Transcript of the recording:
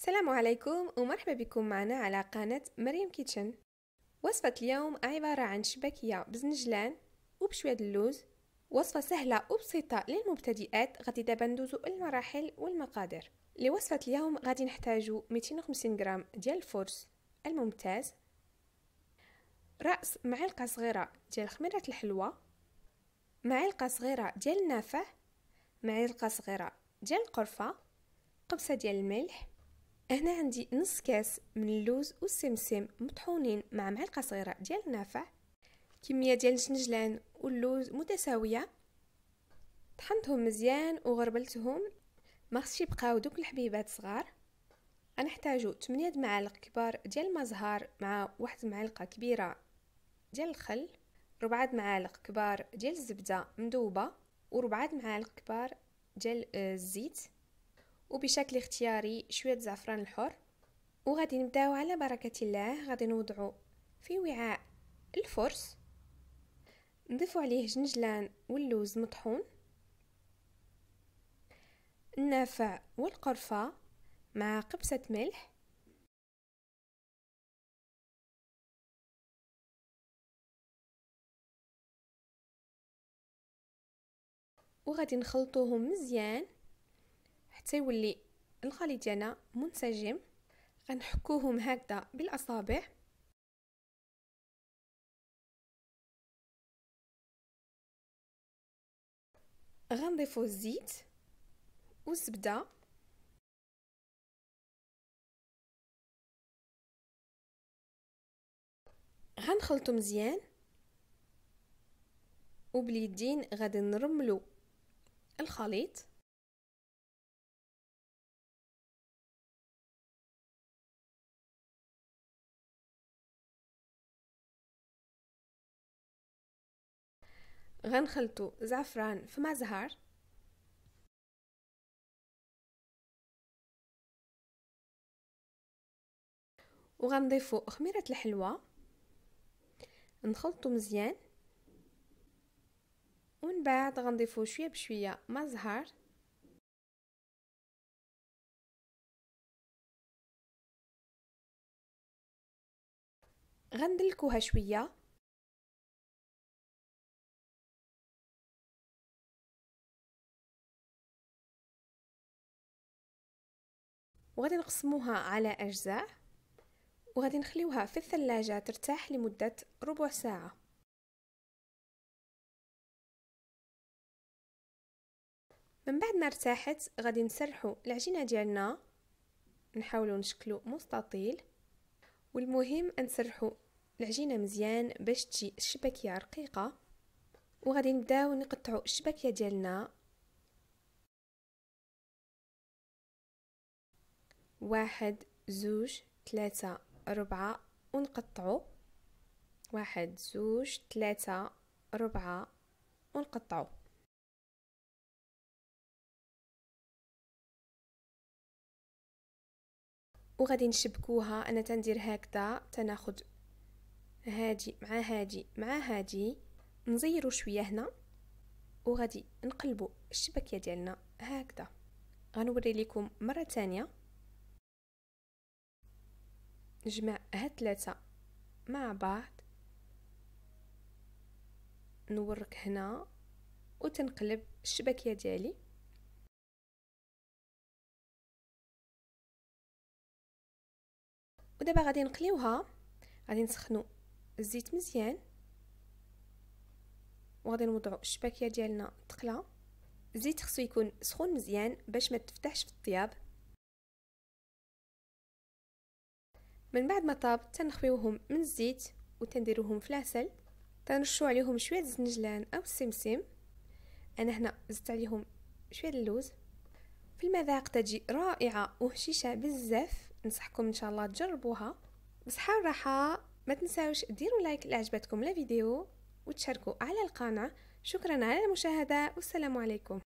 السلام عليكم ومرحبا بكم معنا على قناة مريم كيتشن وصفة اليوم عبارة عن شبكية بزنجلان وبشوية اللوز وصفة سهلة وبسيطة للمبتدئات غادي دابا ندوزو المراحل والمقادير لوصفة اليوم غادي نحتاجو 250 غرام ديال الفرس الممتاز رأس معلقة صغيرة ديال خميرة الحلوى معلقة صغيرة ديال النافع معلقة صغيرة ديال القرفة قبصة ديال الملح هنا عندي نص كاس من اللوز والسمسم مطحونين مع معلقه صغيره ديال النافع كميه ديال الجنجلان واللوز متساويه طحنتهم مزيان وغربلتهم ما خصش يبقاو دوك الحبيبات صغار غنحتاجو 8 معالق كبار ديال المزهر مع واحد معلقه كبيره ديال الخل ربعة معالق كبار ديال الزبده مذوبه وربعة معالق كبار ديال آه، الزيت وبشكل اختياري شوية زعفران الحر وغادي نبداو على بركة الله غادي نوضعو في وعاء الفرس نضيفو عليه جنجلان واللوز مطحون النافع والقرفة مع قبسة ملح وغادي نخلطوهم مزيان حتى يولي الخليط ديالنا منسجم غنحكوهم هكذا بالاصابع غنضيفو الزيت والزبده غنخلطو مزيان وباليدين غادي نرملو الخليط غنخلطو زعفران في مع زهر وغنضيفو خميره الحلوى نخلطو مزيان ومن بعد غنضيفو شويه بشويه مع زهر غندلكوها شويه وغادي نقسموها على أجزاء وغادي نخليوها في الثلاجة ترتاح لمدة ربع ساعة من بعد ما ارتاحت غادي نسرحو العجينة ديالنا نحاولو نشكلو مستطيل والمهم نسرحو العجينة مزيان باش تجي الشبكية رقيقة وغادي نبداو نقطعو الشبكية ديالنا واحد زوج ثلاثة ربعة ونقطعو واحد زوج ثلاثة ربعة ونقطعو وغادي نشبكوها انا تندير هكذا تناخد هادي مع هادي مع هادي نزيرو شويه هنا وغادي نقلبو الشبكيه ديالنا هكذا غنوري لكم مره ثانيه نجمع هاد ثلاثة مع بعض نورك هنا وتنقلب الشبكية ديالي ودابا غادي نقليوها غادي نسخنو الزيت مزيان وغادي نوضعو الشباكية ديالنا تقلى الزيت خصو يكون سخون مزيان باش ما تفتحش في الطياب من بعد ما طاب تنخويوهم من الزيت وتنديروهم في العسل تنرشو عليهم شويه الزنجلان او السمسم انا هنا زدت عليهم شويه اللوز في المذاق تجي رائعه وهشيشه بزاف نصحكم ان شاء الله تجربوها بصحه وراحه ما تنساوش ديروا لايك اللي عجبتكم الفيديو وتشاركوا على القناه شكرا على المشاهده والسلام عليكم